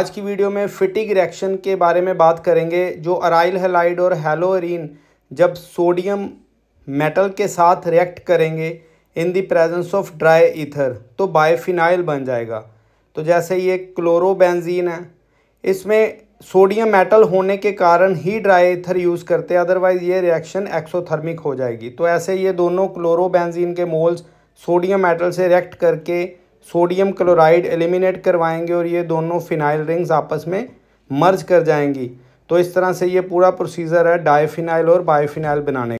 आज की वीडियो में फिटिक रिएक्शन के बारे में बात करेंगे जो अराइल हेलाइड और हेलोरिन जब सोडियम मेटल के साथ रिएक्ट करेंगे in the presence of dry ether तो बायोफिनाइल बन जाएगा तो जैसे ये क्लोरोबेंजीन है इसमें सोडियम मेटल होने के कारण ही ड्राई ईथर यूज़ करते हैं अदरवाइज़ ये रिएक्शन एक्सोथर्मिक हो जाएगी तो ऐसे ये दोनों क्लोरोबेंजीन के मोल्स सोडियम मेटल से रिएक्ट करके सोडियम क्लोराइड एलिमिनेट करवाएंगे और ये दोनों फिनाइल रिंग्स आपस में मर्ज कर जाएंगी तो इस तरह से ये पूरा प्रोसीजर है डाईफिनाइल और बायोफिनाइल बनाने